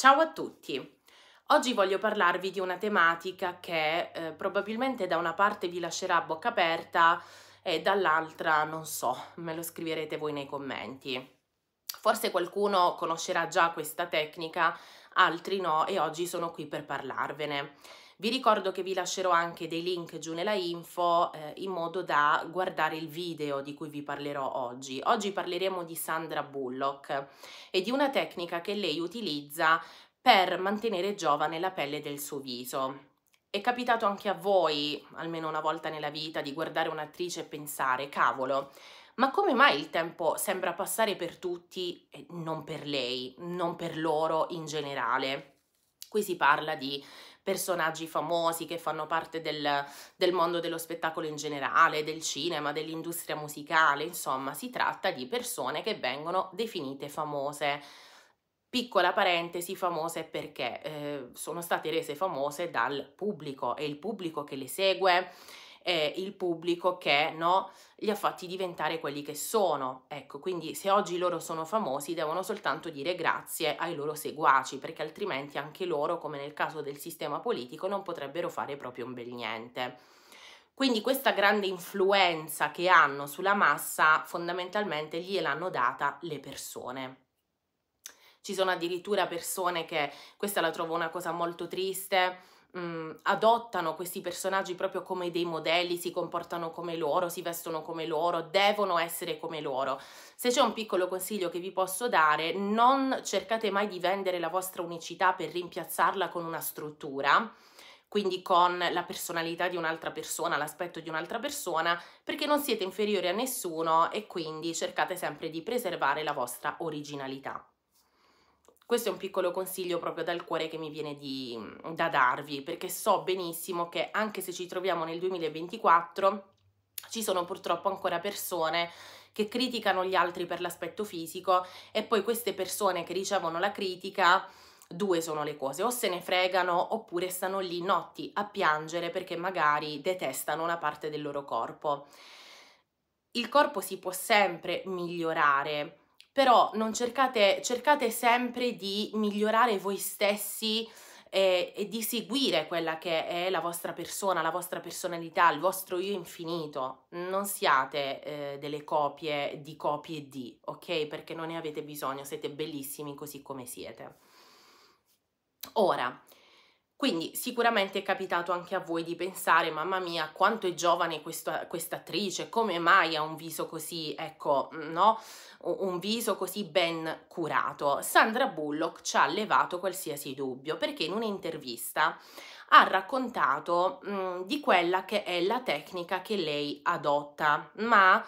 Ciao a tutti! Oggi voglio parlarvi di una tematica che eh, probabilmente da una parte vi lascerà a bocca aperta e dall'altra non so, me lo scriverete voi nei commenti. Forse qualcuno conoscerà già questa tecnica, altri no e oggi sono qui per parlarvene. Vi ricordo che vi lascerò anche dei link giù nella info eh, in modo da guardare il video di cui vi parlerò oggi. Oggi parleremo di Sandra Bullock e di una tecnica che lei utilizza per mantenere giovane la pelle del suo viso. È capitato anche a voi, almeno una volta nella vita, di guardare un'attrice e pensare, cavolo, ma come mai il tempo sembra passare per tutti e non per lei, non per loro in generale? Qui si parla di personaggi famosi che fanno parte del, del mondo dello spettacolo in generale, del cinema, dell'industria musicale, insomma si tratta di persone che vengono definite famose. Piccola parentesi, famose perché eh, sono state rese famose dal pubblico, è il pubblico che le segue, eh, il pubblico che no, li ha fatti diventare quelli che sono. Ecco, quindi se oggi loro sono famosi devono soltanto dire grazie ai loro seguaci, perché altrimenti anche loro, come nel caso del sistema politico, non potrebbero fare proprio un bel niente. Quindi questa grande influenza che hanno sulla massa fondamentalmente gliel'hanno data le persone. Ci sono addirittura persone che, questa la trovo una cosa molto triste, mh, mm, adottano questi personaggi proprio come dei modelli, si comportano come loro, si vestono come loro, devono essere come loro. Se c'è un piccolo consiglio che vi posso dare, non cercate mai di vendere la vostra unicità per rimpiazzarla con una struttura quindi con la personalità di un'altra persona, l'aspetto di un'altra persona, perché non siete inferiori a nessuno e quindi cercate sempre di preservare la vostra originalità. Questo è un piccolo consiglio proprio dal cuore che mi viene di, da darvi, perché so benissimo che anche se ci troviamo nel 2024, ci sono purtroppo ancora persone che criticano gli altri per l'aspetto fisico e poi queste persone che ricevono la critica due sono le cose, o se ne fregano oppure stanno lì notti a piangere perché magari detestano una parte del loro corpo. Il corpo si può sempre migliorare, però non cercate, cercate sempre di migliorare voi stessi e, eh, e, di seguire quella che è la vostra persona, la vostra personalità, il vostro io infinito. Non siate eh, delle copie di copie di, ok? Perché non ne avete bisogno, siete bellissimi così come siete. Ora, quindi sicuramente è capitato anche a voi di pensare, mamma mia, quanto è giovane questa attrice, come mai ha un viso così, ecco, no? Un viso così ben curato. Sandra Bullock ci ha levato qualsiasi dubbio perché in un'intervista ha raccontato mh, di quella che è la tecnica che lei adotta, ma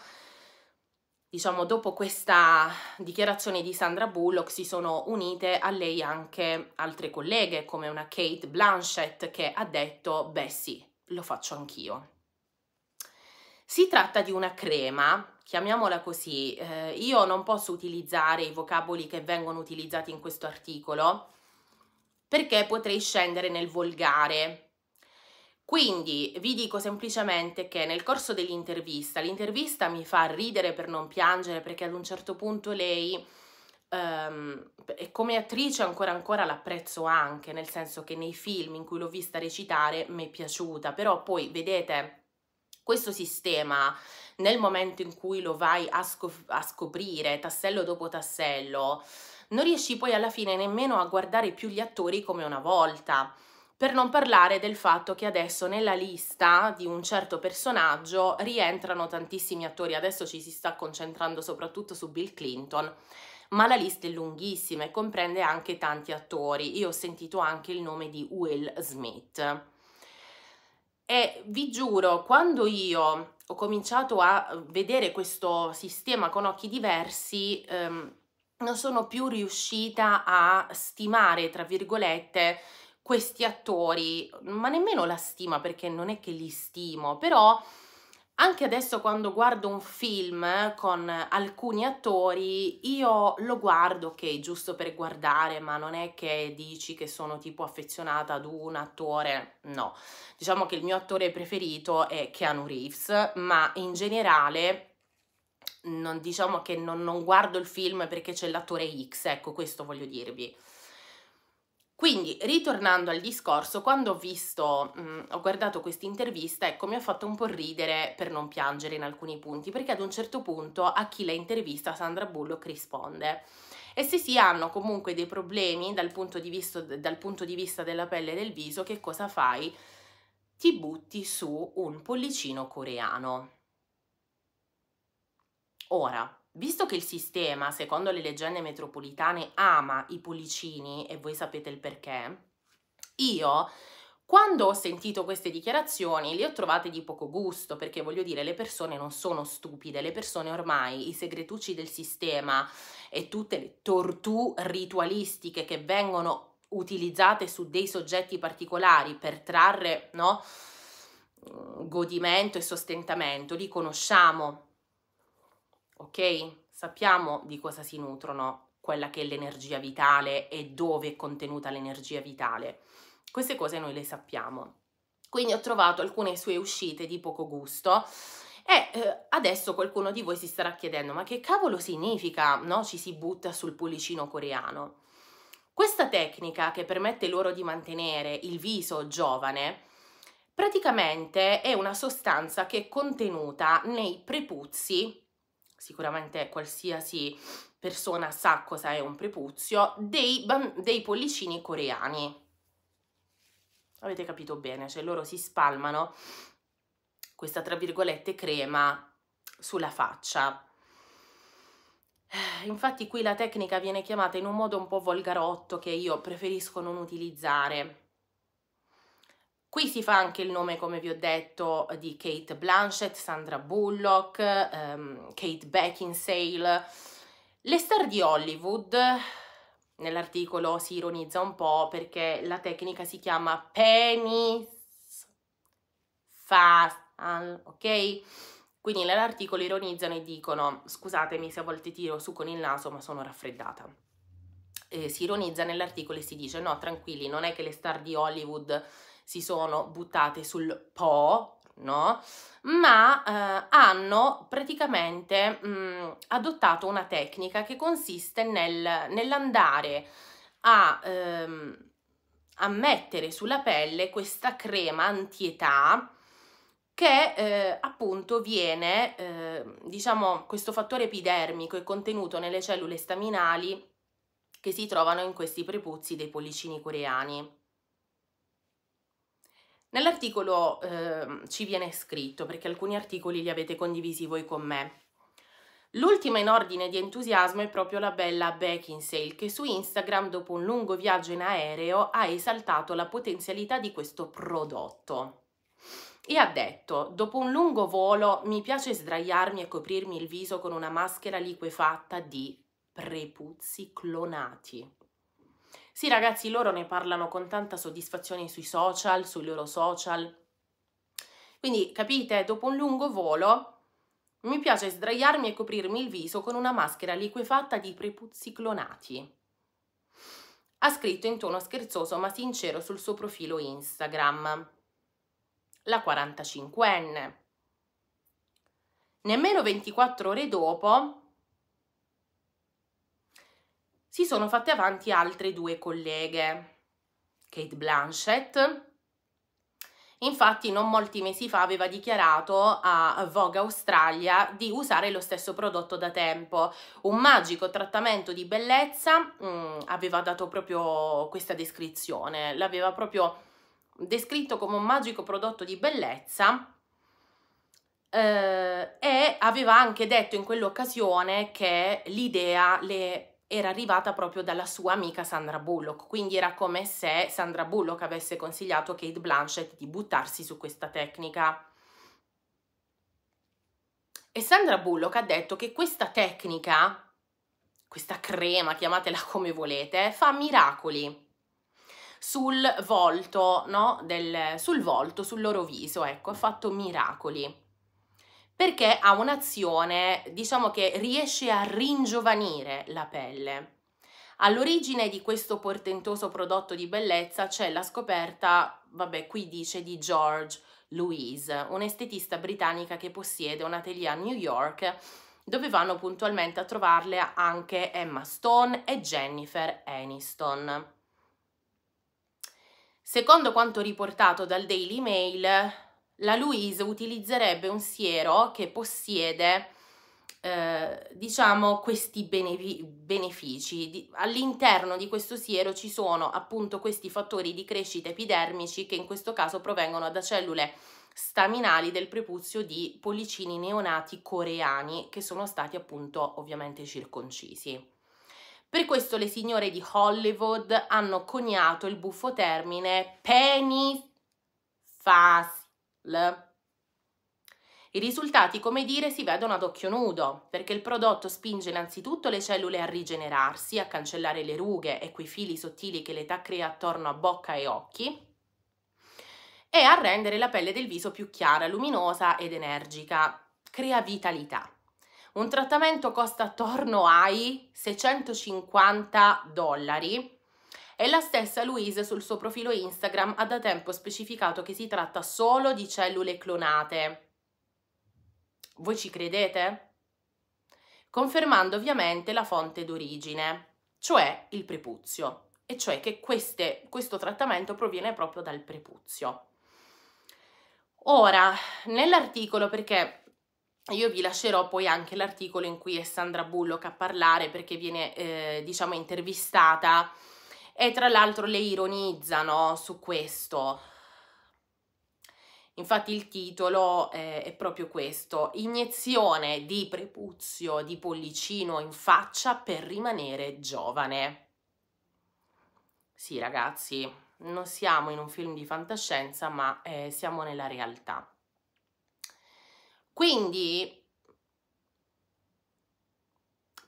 diciamo, dopo questa dichiarazione di Sandra Bullock si sono unite a lei anche altre colleghe, come una Kate Blanchett che ha detto, beh sì, lo faccio anch'io. Si tratta di una crema, chiamiamola così, eh, io non posso utilizzare i vocaboli che vengono utilizzati in questo articolo perché potrei scendere nel volgare, quindi vi dico semplicemente che nel corso dell'intervista, l'intervista mi fa ridere per non piangere perché ad un certo punto lei um, come attrice ancora ancora l'apprezzo anche, nel senso che nei film in cui l'ho vista recitare mi è piaciuta, però poi vedete questo sistema nel momento in cui lo vai a, scop a scoprire tassello dopo tassello, non riesci poi alla fine nemmeno a guardare più gli attori come una volta per non parlare del fatto che adesso nella lista di un certo personaggio rientrano tantissimi attori, adesso ci si sta concentrando soprattutto su Bill Clinton, ma la lista è lunghissima e comprende anche tanti attori. Io ho sentito anche il nome di Will Smith. E vi giuro, quando io ho cominciato a vedere questo sistema con occhi diversi, ehm, non sono più riuscita a stimare, tra virgolette, questi attori, ma nemmeno la stima perché non è che li stimo, però anche adesso quando guardo un film eh, con alcuni attori, io lo guardo, ok, giusto per guardare, ma non è che dici che sono tipo affezionata ad un attore, no. Diciamo che il mio attore preferito è Keanu Reeves, ma in generale non, diciamo che non, non guardo il film perché c'è l'attore X, ecco questo voglio dirvi. Quindi, ritornando al discorso, quando ho visto, mh, ho guardato questa intervista, ecco, mi ha fatto un po' ridere per non piangere in alcuni punti, perché ad un certo punto a chi la intervista Sandra Bullock risponde. E se si hanno comunque dei problemi dal punto di vista, dal punto di vista della pelle e del viso, che cosa fai? Ti butti su un pollicino coreano. Ora, Visto che il sistema, secondo le leggende metropolitane, ama i pollicini, e voi sapete il perché, io quando ho sentito queste dichiarazioni le ho trovate di poco gusto perché voglio dire le persone non sono stupide, le persone ormai i segretucci del sistema e tutte le tortù ritualistiche che vengono utilizzate su dei soggetti particolari per trarre no, godimento e sostentamento li conosciamo ok? Sappiamo di cosa si nutrono quella che è l'energia vitale e dove è contenuta l'energia vitale. Queste cose noi le sappiamo. Quindi ho trovato alcune sue uscite di poco gusto e eh, adesso qualcuno di voi si starà chiedendo ma che cavolo significa no? ci si butta sul pulicino coreano? Questa tecnica che permette loro di mantenere il viso giovane praticamente è una sostanza che è contenuta nei prepuzzi sicuramente qualsiasi persona sa cosa è un prepuzio, dei, dei pollicini coreani. Avete capito bene, cioè loro si spalmano questa, tra virgolette, crema sulla faccia. Eh, infatti qui la tecnica viene chiamata in un modo un po' volgarotto che io preferisco non utilizzare Qui si fa anche il nome, come vi ho detto, di Kate Blanchett, Sandra Bullock, um, Kate Beckinsale. Le star di Hollywood, nell'articolo si ironizza un po' perché la tecnica si chiama penis fasal, ok? Quindi nell'articolo ironizzano e dicono, scusatemi se a volte tiro su con il naso ma sono raffreddata. Eh, si ironizza nell'articolo e si dice no tranquilli non è che le star di Hollywood si sono buttate sul po', no? Ma eh, hanno praticamente mh, mm, adottato una tecnica che consiste nel, nell'andare a, ehm, a, mettere sulla pelle questa crema antietà che eh, appunto viene, eh, diciamo, questo fattore epidermico è contenuto nelle cellule staminali che si trovano in questi prepuzzi dei pollicini coreani. Nell'articolo eh, ci viene scritto, perché alcuni articoli li avete condivisi voi con me, L'ultima in ordine di entusiasmo è proprio la bella Beckinsale che su Instagram dopo un lungo viaggio in aereo ha esaltato la potenzialità di questo prodotto. E ha detto, dopo un lungo volo mi piace sdraiarmi e coprirmi il viso con una maschera liquefatta di prepuzzi clonati. Sì ragazzi, loro ne parlano con tanta soddisfazione sui social, sui loro social. Quindi capite, dopo un lungo volo mi piace sdraiarmi e coprirmi il viso con una maschera liquefatta di prepuzzi clonati. Ha scritto in tono scherzoso ma sincero sul suo profilo Instagram. La 45enne. Nemmeno 24 ore dopo si sono fatte avanti altre due colleghe, Kate Blanchett, infatti non molti mesi fa aveva dichiarato a Vogue Australia di usare lo stesso prodotto da tempo, un magico trattamento di bellezza, mh, mm, aveva dato proprio questa descrizione, l'aveva proprio descritto come un magico prodotto di bellezza eh, e aveva anche detto in quell'occasione che l'idea le era arrivata proprio dalla sua amica Sandra Bullock, quindi era come se Sandra Bullock avesse consigliato a Kate Blanchett di buttarsi su questa tecnica. E Sandra Bullock ha detto che questa tecnica, questa crema, chiamatela come volete, fa miracoli sul volto, no? Del, sul volto, sul loro viso, ecco, ha fatto miracoli perché ha un'azione, diciamo che riesce a ringiovanire la pelle. All'origine di questo portentoso prodotto di bellezza c'è la scoperta, vabbè qui dice, di George Louise, un'estetista britannica che possiede un atelier a New York dove vanno puntualmente a trovarle anche Emma Stone e Jennifer Aniston. Secondo quanto riportato dal Daily Mail, la Louise utilizzerebbe un siero che possiede eh, diciamo questi benefici, benefici. all'interno di questo siero ci sono appunto questi fattori di crescita epidermici che in questo caso provengono da cellule staminali del prepuzio di pollicini neonati coreani che sono stati appunto ovviamente circoncisi. Per questo le signore di Hollywood hanno coniato il buffo termine penifas i risultati, come dire, si vedono ad occhio nudo, perché il prodotto spinge innanzitutto le cellule a rigenerarsi, a cancellare le rughe e quei fili sottili che l'età crea attorno a bocca e occhi, e a rendere la pelle del viso più chiara, luminosa ed energica. Crea vitalità. Un trattamento costa attorno ai 650 dollari e la stessa Louise sul suo profilo Instagram ha da tempo specificato che si tratta solo di cellule clonate. Voi ci credete? Confermando ovviamente la fonte d'origine, cioè il prepuzio, e cioè che queste, questo trattamento proviene proprio dal prepuzio. Ora, nell'articolo, perché io vi lascerò poi anche l'articolo in cui è Sandra Bullock a parlare perché viene, eh, diciamo, intervistata e tra l'altro le ironizzano su questo. Infatti il titolo eh, è proprio questo, iniezione di prepuzio di pollicino in faccia per rimanere giovane. Sì ragazzi, non siamo in un film di fantascienza ma eh, siamo nella realtà. Quindi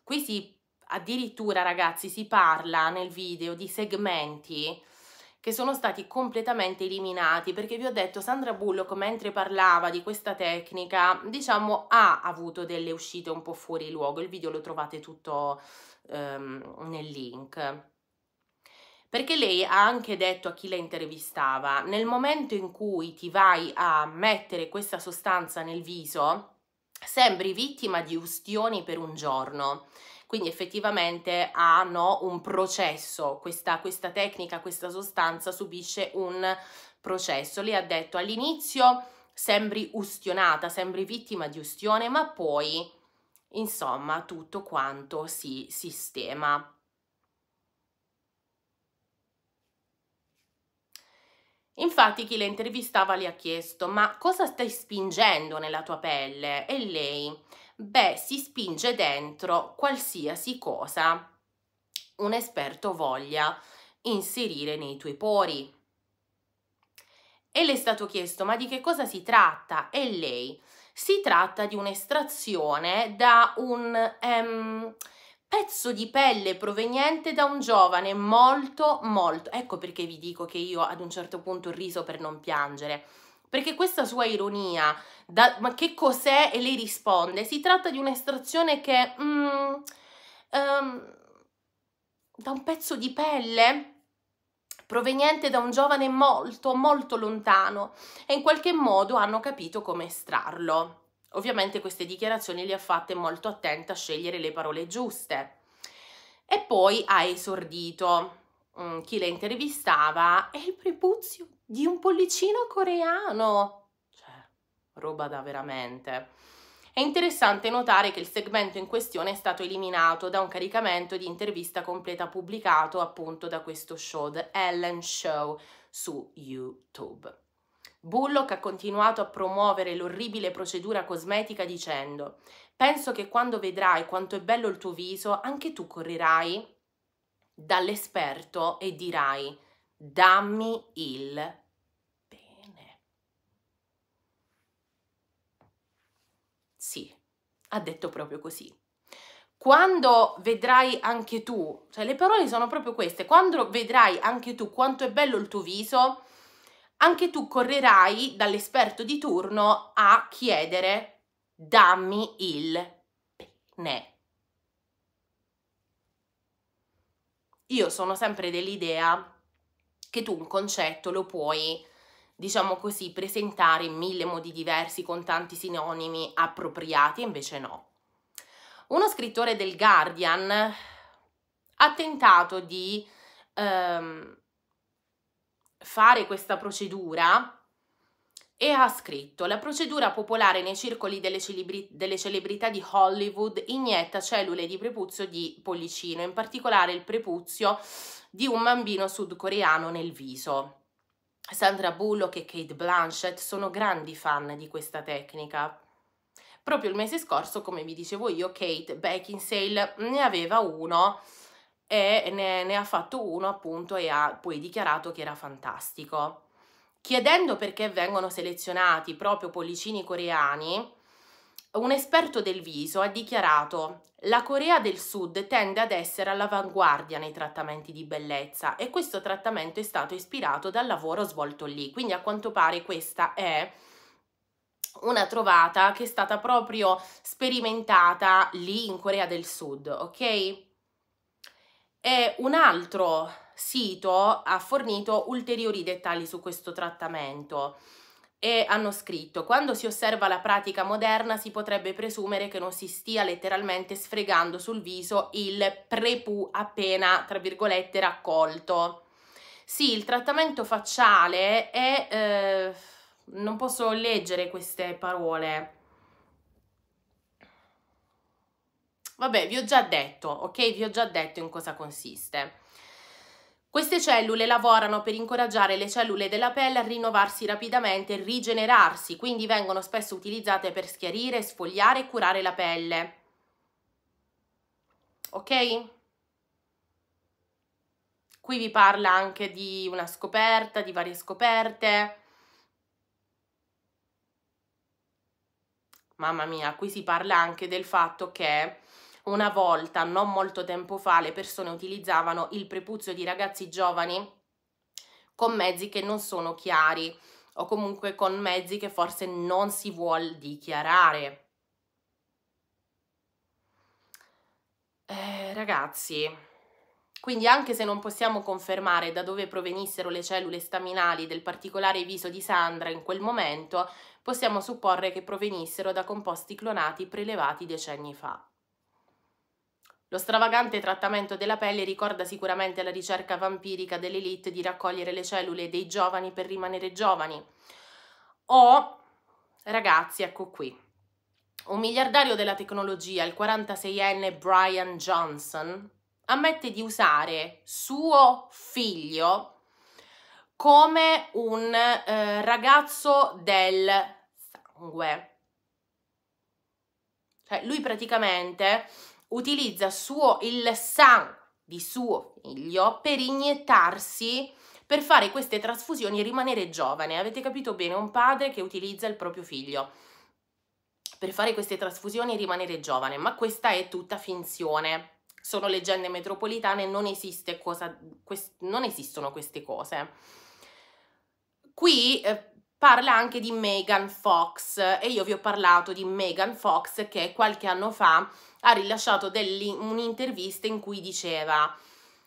qui si addirittura ragazzi si parla nel video di segmenti che sono stati completamente eliminati perché vi ho detto Sandra Bullock mentre parlava di questa tecnica diciamo ha avuto delle uscite un po' fuori luogo il video lo trovate tutto ehm, nel link perché lei ha anche detto a chi la intervistava nel momento in cui ti vai a mettere questa sostanza nel viso sembri vittima di ustioni per un giorno quindi effettivamente hanno ah, un processo, questa, questa tecnica, questa sostanza subisce un processo. Lei ha detto all'inizio sembri ustionata, sembri vittima di ustione, ma poi insomma tutto quanto si sistema. Infatti chi le intervistava le ha chiesto ma cosa stai spingendo nella tua pelle? E lei beh, si spinge dentro qualsiasi cosa un esperto voglia inserire nei tuoi pori. E le è stato chiesto, ma di che cosa si tratta? E lei, si tratta di un'estrazione da un um, pezzo di pelle proveniente da un giovane molto, molto... Ecco perché vi dico che io ad un certo punto riso per non piangere perché questa sua ironia, da, ma che cos'è? E lei risponde, si tratta di un'estrazione che... Mm, um, da un pezzo di pelle proveniente da un giovane molto molto lontano e in qualche modo hanno capito come estrarlo. Ovviamente queste dichiarazioni le ha fatte molto attenta a scegliere le parole giuste. E poi ha esordito. Mm, chi la intervistava è il prepuzio di un pollicino coreano. Cioè, roba da veramente. È interessante notare che il segmento in questione è stato eliminato da un caricamento di intervista completa pubblicato appunto da questo show, The Ellen Show, su YouTube. Bullock ha continuato a promuovere l'orribile procedura cosmetica dicendo Penso che quando vedrai quanto è bello il tuo viso, anche tu correrai dall'esperto e dirai dammi il bene. Sì, ha detto proprio così. Quando vedrai anche tu, cioè le parole sono proprio queste, quando vedrai anche tu quanto è bello il tuo viso, anche tu correrai dall'esperto di turno a chiedere dammi il bene. io sono sempre dell'idea che tu un concetto lo puoi, diciamo così, presentare in mille modi diversi con tanti sinonimi appropriati, invece no. Uno scrittore del Guardian ha tentato di ehm, fare questa procedura e ha scritto la procedura popolare nei circoli delle, celebri- delle, celebrità di Hollywood inietta cellule di prepuzio di pollicino, in particolare il prepuzio di un bambino sudcoreano nel viso. Sandra Bullock e Kate Blanchett sono grandi fan di questa tecnica. Proprio il mese scorso, come vi dicevo io, Kate Beckinsale ne aveva uno e ne, ne ha fatto uno appunto e ha poi dichiarato che era fantastico. Chiedendo perché vengono selezionati proprio pollicini coreani, un esperto del viso ha dichiarato la Corea del Sud tende ad essere all'avanguardia nei trattamenti di bellezza e questo trattamento è stato ispirato dal lavoro svolto lì, quindi a quanto pare questa è una trovata che è stata proprio sperimentata lì in Corea del Sud, ok? E un altro sito ha fornito ulteriori dettagli su questo trattamento e hanno scritto quando si osserva la pratica moderna si potrebbe presumere che non si stia letteralmente sfregando sul viso il prepu appena tra virgolette raccolto sì il trattamento facciale è eh, non posso leggere queste parole vabbè vi ho già detto ok vi ho già detto in cosa consiste queste cellule lavorano per incoraggiare le cellule della pelle a rinnovarsi rapidamente e rigenerarsi, quindi vengono spesso utilizzate per schiarire, sfogliare e curare la pelle. Ok? Qui vi parla anche di una scoperta, di varie scoperte. Mamma mia, qui si parla anche del fatto che una volta, non molto tempo fa, le persone utilizzavano il prepuzio di ragazzi giovani con mezzi che non sono chiari o comunque con mezzi che forse non si vuol dichiarare. Eh, ragazzi, quindi anche se non possiamo confermare da dove provenissero le cellule staminali del particolare viso di Sandra in quel momento, possiamo supporre che provenissero da composti clonati prelevati decenni fa. Lo stravagante trattamento della pelle ricorda sicuramente la ricerca vampirica dell'elite di raccogliere le cellule dei giovani per rimanere giovani. O, ragazzi, ecco qui, un miliardario della tecnologia, il 46enne Brian Johnson, ammette di usare suo figlio come un eh, ragazzo del sangue. Cioè, lui praticamente utilizza suo, il sangue di suo figlio per iniettarsi per fare queste trasfusioni e rimanere giovane. Avete capito bene? Un padre che utilizza il proprio figlio per fare queste trasfusioni e rimanere giovane, ma questa è tutta finzione. Sono leggende metropolitane, non, cosa, quest, non esistono queste cose. Qui eh, parla anche di Megan Fox e io vi ho parlato di Megan Fox che qualche anno fa ha rilasciato un'intervista in cui diceva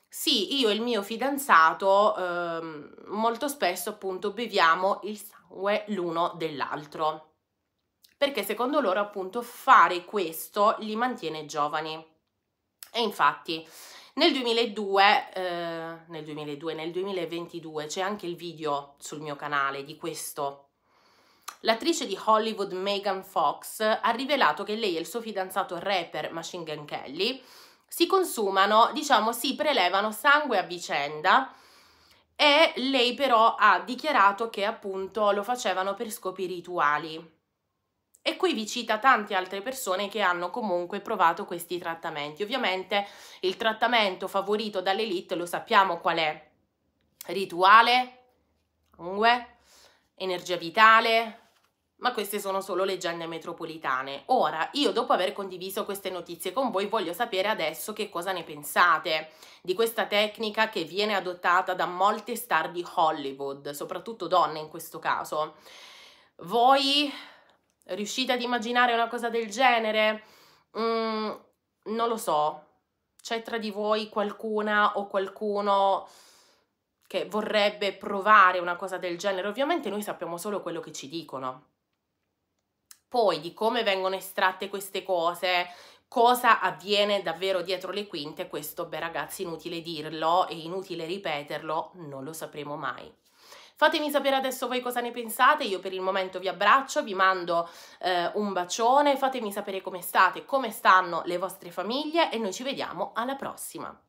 sì, io e il mio fidanzato ehm, molto spesso appunto beviamo il sangue l'uno dell'altro perché secondo loro appunto fare questo li mantiene giovani e infatti nel 2002, eh, nel 2002, nel 2022 c'è anche il video sul mio canale di questo. L'attrice di Hollywood Megan Fox ha rivelato che lei e il suo fidanzato rapper Machine Gun Kelly si consumano, diciamo si prelevano sangue a vicenda e lei però ha dichiarato che appunto lo facevano per scopi rituali. E qui vi cita tante altre persone che hanno comunque provato questi trattamenti. Ovviamente il trattamento favorito dall'elite lo sappiamo qual è. Rituale, ungue, energia vitale, ma queste sono solo leggende metropolitane. Ora, io dopo aver condiviso queste notizie con voi, voglio sapere adesso che cosa ne pensate di questa tecnica che viene adottata da molte star di Hollywood, soprattutto donne in questo caso. Voi Riuscite ad immaginare una cosa del genere? Mm, non lo so. C'è tra di voi qualcuna o qualcuno che vorrebbe provare una cosa del genere? Ovviamente noi sappiamo solo quello che ci dicono. Poi di come vengono estratte queste cose, cosa avviene davvero dietro le quinte, questo beh ragazzi inutile dirlo e inutile ripeterlo, non lo sapremo mai. Fatemi sapere adesso voi cosa ne pensate, io per il momento vi abbraccio, vi mando eh, un bacione, fatemi sapere come state, come stanno le vostre famiglie e noi ci vediamo alla prossima.